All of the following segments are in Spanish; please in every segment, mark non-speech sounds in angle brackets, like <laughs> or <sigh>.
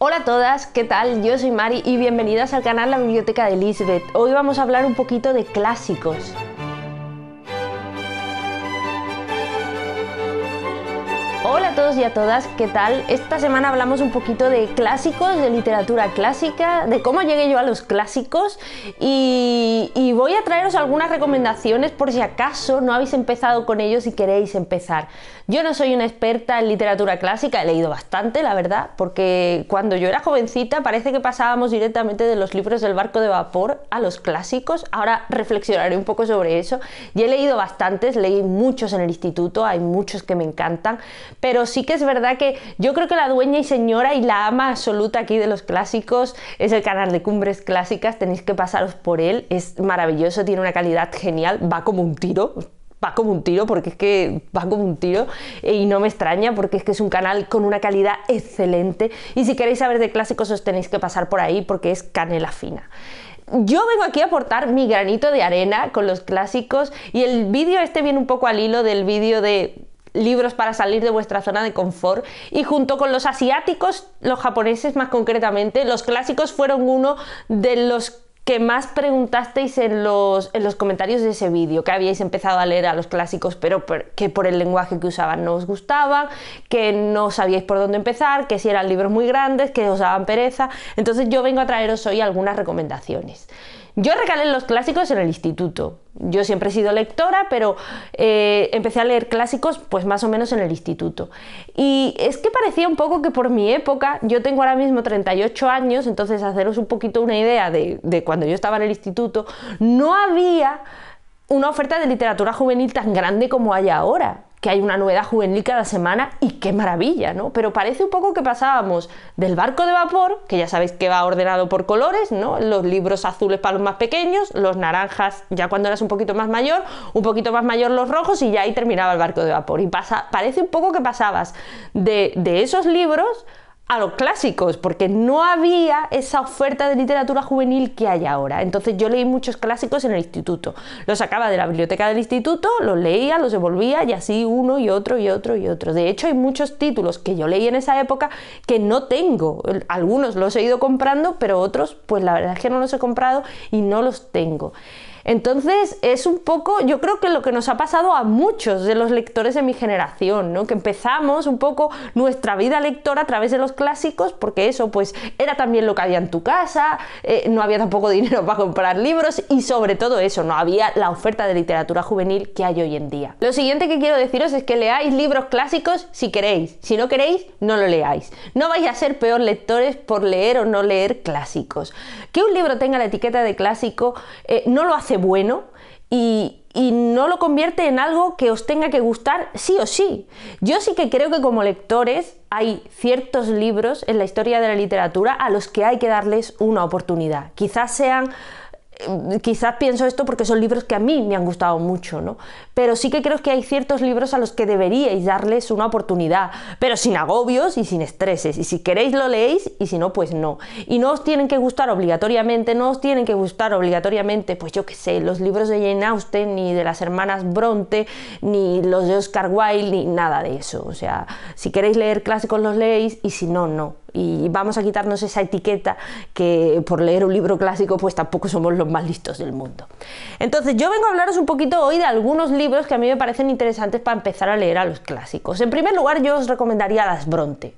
Hola a todas, ¿qué tal? Yo soy Mari y bienvenidas al canal La Biblioteca de Lisbeth. Hoy vamos a hablar un poquito de clásicos. y a todas, ¿qué tal? Esta semana hablamos un poquito de clásicos, de literatura clásica, de cómo llegué yo a los clásicos y, voy a traeros algunas recomendaciones por si acaso no habéis empezado con ellos y queréis empezar. Yo no soy una experta en literatura clásica, he leído bastante, la verdad, porque cuando yo era jovencita parece que pasábamos directamente de los libros del barco de vapor a los clásicos. Ahora reflexionaré un poco sobre eso. Y he leído bastantes, leí muchos en el instituto, hay muchos que me encantan, pero si sí que es verdad que yo creo que la dueña y señora y la ama absoluta aquí de los clásicos es el canal de Cumbres Clásicas, tenéis que pasaros por él, es maravilloso, tiene una calidad genial, va como un tiro, va como un tiro, porque es que va como un tiro eh, y no me extraña porque es que es un canal con una calidad excelente y si queréis saber de clásicos os tenéis que pasar por ahí porque es canela fina. Yo vengo aquí a aportar mi granito de arena con los clásicos y el vídeo este viene un poco al hilo del vídeo de libros para salir de vuestra zona de confort y junto con los asiáticos, los japoneses más concretamente, los clásicos fueron uno de los que más preguntasteis en los, comentarios de ese vídeo, que habíais empezado a leer a los clásicos, pero que por el lenguaje que usaban no os gustaban, que no sabíais por dónde empezar, que si eran libros muy grandes, que os daban pereza. Entonces yo vengo a traeros hoy algunas recomendaciones. Yo regalé los clásicos en el instituto. Yo siempre he sido lectora, pero eh, empecé a leer clásicos pues más o menos en el instituto. Y es que parecía un poco que por mi época, yo tengo ahora mismo 38 años, entonces haceros un poquito una idea de, de cuando yo estaba en el instituto, no había una oferta de literatura juvenil tan grande como hay ahora que hay una novedad juvenil cada semana y qué maravilla, ¿no? Pero parece un poco que pasábamos del barco de vapor, que ya sabéis que va ordenado por colores, ¿no? Los libros azules para los más pequeños, los naranjas ya cuando eras un poquito más mayor, un poquito más mayor los rojos y ya ahí terminaba el barco de vapor. Y pasa, parece un poco que pasabas de, de esos libros a los clásicos, porque no había esa oferta de literatura juvenil que hay ahora. Entonces yo leí muchos clásicos en el instituto. Los sacaba de la biblioteca del instituto, los leía, los devolvía y así uno y otro y otro y otro. De hecho hay muchos títulos que yo leí en esa época que no tengo. Algunos los he ido comprando, pero otros pues la verdad es que no los he comprado y no los tengo. Entonces es un poco, yo creo que lo que nos ha pasado a muchos de los lectores de mi generación, ¿no? Que empezamos un poco nuestra vida lectora a través de los clásicos, porque eso pues era también lo que había en tu casa, eh, no había tampoco <laughs> dinero para comprar libros y sobre todo eso, no había la oferta de literatura juvenil que hay hoy en día. Lo siguiente que quiero deciros es que leáis libros clásicos si queréis, si no queréis no lo leáis. No vais a ser peor lectores por leer o no leer clásicos. Que un libro tenga la etiqueta de clásico eh, no lo hace bueno y, no lo convierte en algo que os tenga que gustar sí o sí. Yo sí que creo que como lectores hay ciertos libros en la historia de la literatura a los que hay que darles una oportunidad. Quizás sean eh, quizás pienso esto porque son libros que a mí me han gustado mucho, ¿no? pero sí que creo que hay ciertos libros a los que deberíais darles una oportunidad, pero sin agobios y sin estreses. Y si queréis lo leéis y si no, pues no. Y no os tienen que gustar obligatoriamente, no os tienen que gustar obligatoriamente, pues yo qué sé, los libros de Jane Austen, ni de las hermanas Bronte, ni los de Oscar Wilde, ni nada de eso. O sea, si queréis leer clásicos los leéis y si no, no. Y vamos a quitarnos esa etiqueta que por leer un libro clásico pues tampoco somos los más listos del mundo. Entonces yo vengo a hablaros un poquito hoy de algunos libros que a mí me parecen interesantes para empezar a leer a los clásicos. En primer lugar, yo os recomendaría Las Bronte.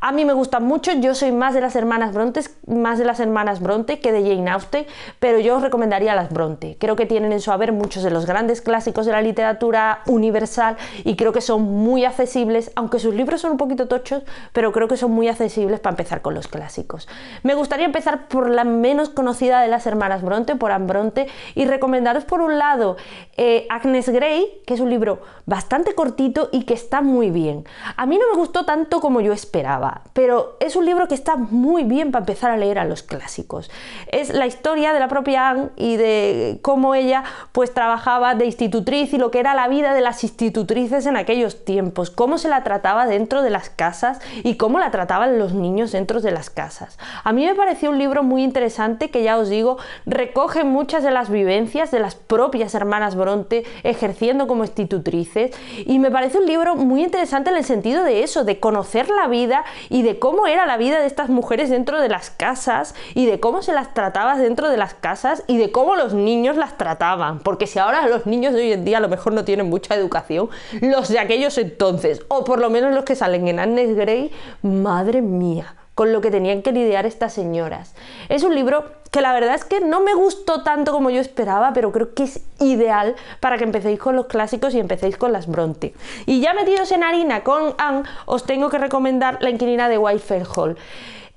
A mí me gustan mucho, yo soy más de las hermanas Brontes, más de las hermanas Bronte que de Jane Austen, pero yo os recomendaría las Bronte. Creo que tienen en su haber muchos de los grandes clásicos de la literatura universal y creo que son muy accesibles, aunque sus libros son un poquito tochos, pero creo que son muy accesibles para empezar con los clásicos. Me gustaría empezar por la menos conocida de las hermanas Bronte, por Anne Bronte, y recomendaros por un lado eh, Agnes Grey, que es un libro bastante cortito y que está muy bien. A mí no me gustó tanto como yo esperaba pero es un libro que está muy bien para empezar a leer a los clásicos. Es la historia de la propia Anne y de cómo ella pues trabajaba de institutriz y lo que era la vida de las institutrices en aquellos tiempos, cómo se la trataba dentro de las casas y cómo la trataban los niños dentro de las casas. A mí me pareció un libro muy interesante que ya os digo, recoge muchas de las vivencias de las propias hermanas Bronte ejerciendo como institutrices y me parece un libro muy interesante en el sentido de eso, de conocer la vida y de cómo era la vida de estas mujeres dentro de las casas y de cómo se las trataba dentro de las casas y de cómo los niños las trataban. Porque si ahora los niños de hoy en día a lo mejor no tienen mucha educación, los de aquellos entonces, o por lo menos los que salen en Anne Grey, madre mía con lo que tenían que lidiar estas señoras. Es un libro que la verdad es que no me gustó tanto como yo esperaba, pero creo que es ideal para que empecéis con los clásicos y empecéis con las Bronte. Y ya metidos en harina con Anne, os tengo que recomendar La inquilina de Whitefell Hall.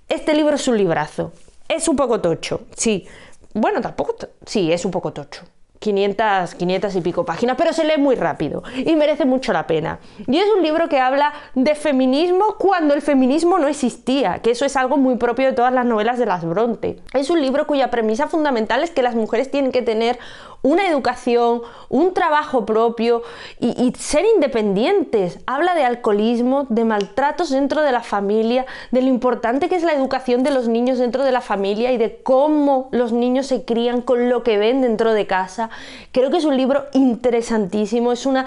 Este libro es un librazo. Es un poco tocho, sí. Bueno, tampoco, sí, es un poco tocho. 500, 500 y pico páginas, pero se lee muy rápido y merece mucho la pena. Y es un libro que habla de feminismo cuando el feminismo no existía, que eso es algo muy propio de todas las novelas de las Bronte. Es un libro cuya premisa fundamental es que las mujeres tienen que tener una educación, un trabajo propio y, ser independientes. Habla de alcoholismo, de maltratos dentro de la familia, de lo importante que es la educación de los niños dentro de la familia y de cómo los niños se crían con lo que ven dentro de casa. Creo que es un libro interesantísimo, es una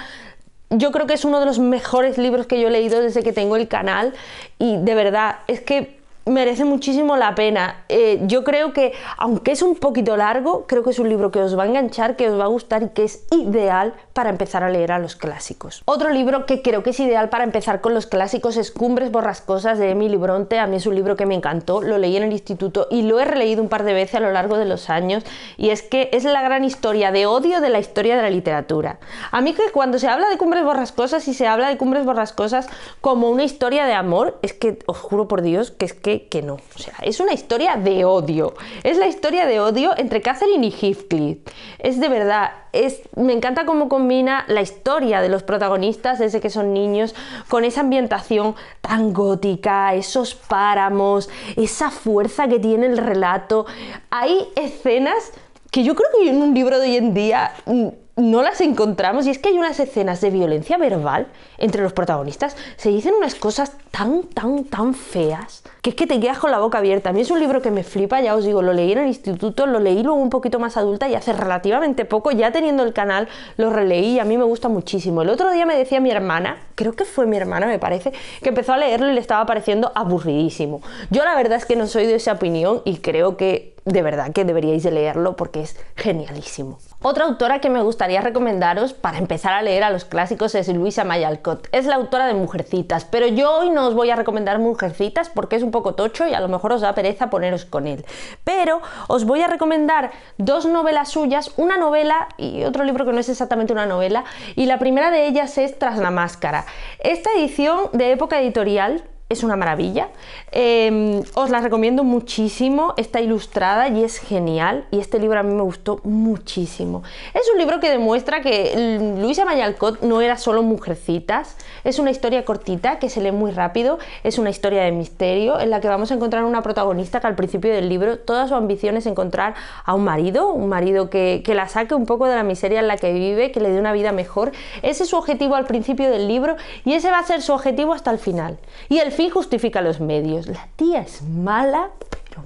yo creo que es uno de los mejores libros que yo he leído desde que tengo el canal y de verdad es que merece muchísimo la pena. Eh, yo creo que, aunque es un poquito largo, creo que es un libro que os va a enganchar, que os va a gustar y que es ideal para empezar a leer a los clásicos. Otro libro que creo que es ideal para empezar con los clásicos es Cumbres Borrascosas de Emily Bronte. A mí es un libro que me encantó, lo leí en el instituto y lo he releído un par de veces a lo largo de los años. Y es que es la gran historia de odio de la historia de la literatura. A mí que cuando se habla de Cumbres Borrascosas y se habla de Cumbres Borrascosas como una historia de amor, es que os juro por Dios que es que que no. O sea, es una historia de odio. Es la historia de odio entre Catherine y Heathcliff. Es de verdad, es, me encanta cómo combina la historia de los protagonistas desde que son niños con esa ambientación tan gótica, esos páramos, esa fuerza que tiene el relato. Hay escenas que yo creo que en un libro de hoy en día mm, no las encontramos y es que hay unas escenas de violencia verbal entre los protagonistas. Se dicen unas cosas tan, tan, tan feas que es que te quedas con la boca abierta. A mí es un libro que me flipa, ya os digo, lo leí en el instituto, lo leí luego un poquito más adulta y hace relativamente poco, ya teniendo el canal, lo releí y a mí me gusta muchísimo. El otro día me decía mi hermana, creo que fue mi hermana me parece, que empezó a leerlo y le estaba pareciendo aburridísimo. Yo la verdad es que no soy de esa opinión y creo que de verdad que deberíais de leerlo porque es genialísimo. Otra autora que me gustaría recomendaros para empezar a leer a los clásicos es Luisa Mayalcott. Es la autora de Mujercitas, pero yo hoy no os voy a recomendar Mujercitas porque es un poco tocho y a lo mejor os da pereza poneros con él. Pero os voy a recomendar dos novelas suyas, una novela y otro libro que no es exactamente una novela, y la primera de ellas es Tras la máscara. Esta edición de época editorial es una maravilla. Em, os la recomiendo muchísimo, está ilustrada y es genial. Y este libro a mí me gustó muchísimo. Es un libro que demuestra que Luisa Mayalcott no era solo mujercitas, es una historia cortita que se lee muy rápido, es una historia de misterio en la que vamos a encontrar una protagonista que al principio del libro toda su ambición es encontrar a un marido, un marido que, que la saque un poco de la miseria en la que vive, que le dé una vida mejor. Ese es su objetivo al principio del libro y ese va a ser su objetivo hasta el final. Y el fin justifica los medios. La tía es mala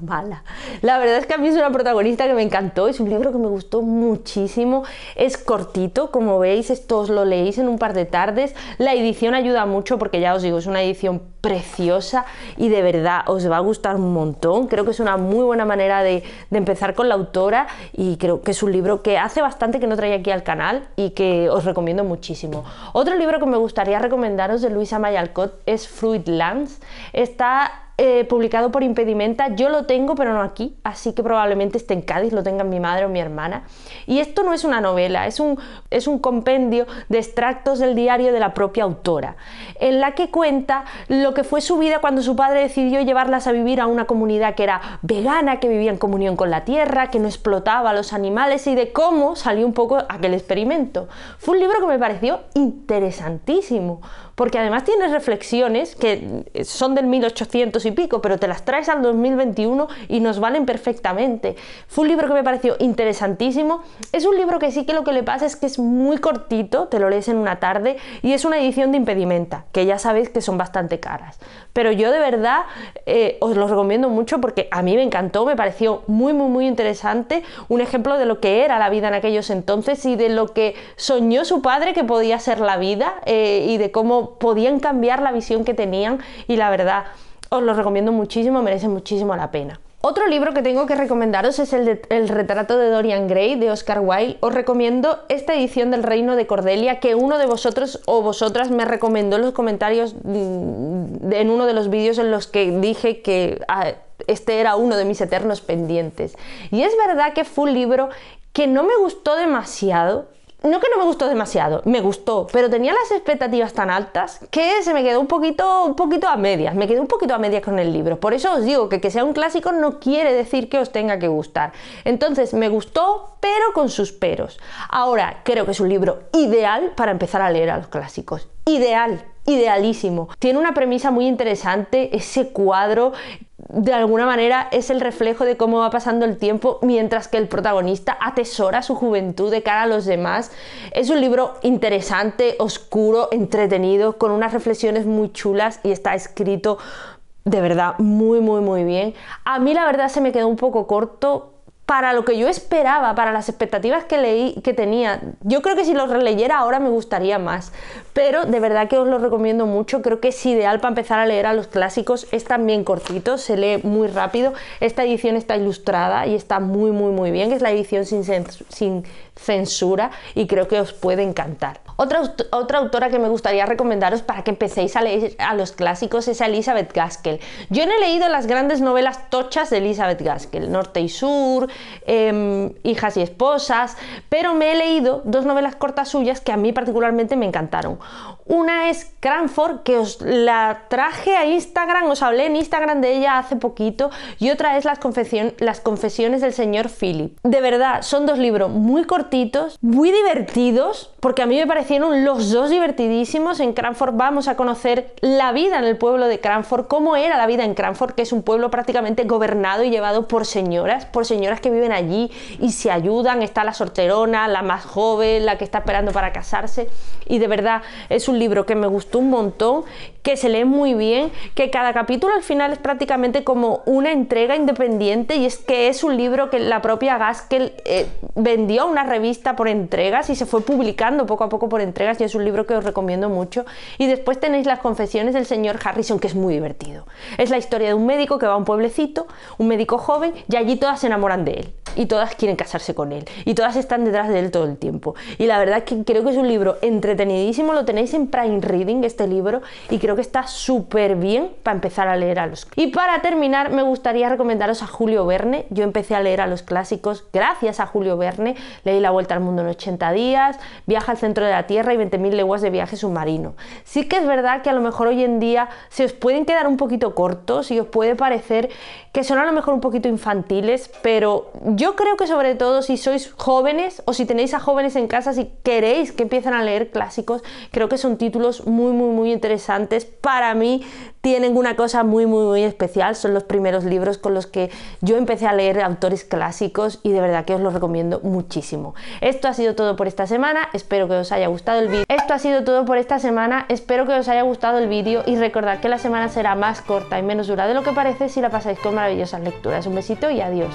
mala. La verdad es que a mí es una protagonista que me encantó, es un libro que me gustó muchísimo, es cortito, como veis, esto os lo leéis en un par de tardes, la edición ayuda mucho porque ya os digo, es una edición preciosa y de verdad os va a gustar un montón, creo que es una muy buena manera de, de empezar con la autora y creo que es un libro que hace bastante que no traía aquí al canal y que os recomiendo muchísimo. Otro libro que me gustaría recomendaros de Luisa Mayalcott es Fruitlands, está eh, publicado por Impedimenta. Yo lo tengo, pero no aquí, así que probablemente esté en Cádiz, lo tengan mi madre o mi hermana. Y esto no es una novela, es un, es un compendio de extractos del diario de la propia autora, en la que cuenta lo que fue su vida cuando su padre decidió llevarlas a vivir a una comunidad que era vegana, que vivía en comunión con la tierra, que no explotaba a los animales y de cómo salió un poco aquel experimento. Fue un libro que me pareció interesantísimo, porque además tienes reflexiones que eh, son del 1800 y pico, pero te las traes al 2021 y nos valen perfectamente. Fue un libro que me pareció interesantísimo. Es un libro que sí que lo que le pasa es que es muy cortito, te lo lees en una tarde, y es una edición de impedimenta, que ya sabéis que son bastante caras. Pero yo de verdad eh, os lo recomiendo mucho porque a mí me encantó, me pareció muy, muy, muy interesante, un ejemplo de lo que era la vida en aquellos entonces y de lo que soñó su padre que podía ser la vida eh, y de cómo podían cambiar la visión que tenían y la verdad os lo recomiendo muchísimo, merece muchísimo la pena. Otro libro que tengo que recomendaros es el, el, retrato de Dorian Gray de Oscar Wilde. Os recomiendo esta edición del Reino de Cordelia que uno de vosotros o vosotras me recomendó en los comentarios mm, en uno de los vídeos en los que dije que ah, este era uno de mis eternos pendientes. Y es verdad que fue un libro que no me gustó demasiado, no que no me gustó demasiado, me gustó, pero tenía las expectativas tan altas que se me quedó un poquito, un poquito a medias, me quedé un poquito a medias con el libro. Por eso os digo que que sea un clásico no quiere decir que os tenga que gustar. Entonces me gustó, pero con sus peros. Ahora creo que es un libro ideal para empezar a leer a los clásicos. Ideal, idealísimo. Tiene una premisa muy interesante, ese cuadro de alguna manera es el reflejo de cómo va pasando el tiempo mientras que el protagonista atesora su juventud de cara a los demás. Es un libro interesante, oscuro, entretenido, con unas reflexiones muy chulas y está escrito de verdad muy muy muy bien. A mí la verdad se me quedó un poco corto para lo que yo esperaba, para las expectativas que leí, que tenía. Yo creo que si los releyera ahora me gustaría más, pero de verdad que os lo recomiendo mucho. Creo que es ideal para empezar a leer a los clásicos. Es también cortito, se lee muy rápido. Esta edición está ilustrada y está muy, muy, muy bien, que es la edición sin censura y creo que os puede encantar. Otra, autora que me gustaría recomendaros para que empecéis a leer a los clásicos es Elizabeth Gaskell. Yo no he leído las grandes novelas tochas de Elizabeth Gaskell, Norte y Sur, em, Hijas y Esposas, pero me he leído dos novelas cortas suyas que a mí particularmente me encantaron. Una es Cranford, que os la traje a Instagram, os hablé en Instagram de ella hace poquito, y otra es Las, las Confesiones del Señor Philip. De verdad, son dos libros muy cortitos, muy divertidos, porque a mí me parece los dos divertidísimos. En Cranford vamos a conocer la vida en el pueblo de Cranford, cómo era la vida en Cranford, que es un pueblo prácticamente gobernado y llevado por señoras, por señoras que viven allí y se ayudan. Está la sorterona, la más joven, la que está esperando para casarse. Y de verdad es un libro que me gustó un montón, que se lee muy bien, que cada capítulo al final es prácticamente como una entrega independiente y es que es un libro que la propia Gaskell eh, vendió a una revista por entregas y se fue publicando poco a poco por entregas y es un libro que os recomiendo mucho. Y después tenéis las confesiones del señor Harrison, que es muy divertido. Es la historia de un médico que va a un pueblecito, un médico joven, y allí todas se enamoran de él y todas quieren casarse con él y todas están detrás de él todo el tiempo. Y la verdad es que creo que es un libro entretenidísimo, lo tenéis en Prime Reading este libro y creo que está súper bien para empezar a leer a los. Y para terminar me gustaría recomendaros a Julio Verne. Yo empecé a leer a los clásicos gracias a Julio Verne. Leí La Vuelta al Mundo en 80 días, Viaja al centro de la Tierra y 20.000 leguas de viaje submarino. Sí que es verdad que a lo mejor hoy en día se os pueden quedar un poquito cortos y os puede parecer que son a lo mejor un poquito infantiles, pero yo yo creo que sobre todo si sois jóvenes o si tenéis a jóvenes en casa, si queréis que empiecen a leer clásicos, creo que son títulos muy, muy, muy interesantes. Para mí tienen una cosa muy, muy, muy especial. Son los primeros libros con los que yo empecé a leer autores clásicos y de verdad que os los recomiendo muchísimo. Esto ha sido todo por esta semana. Espero que os haya gustado el vídeo. Esto ha sido todo por esta semana. Espero que os haya gustado el vídeo y recordad que la semana será más corta y menos dura de lo que parece si la pasáis con maravillosas lecturas. Un besito y adiós.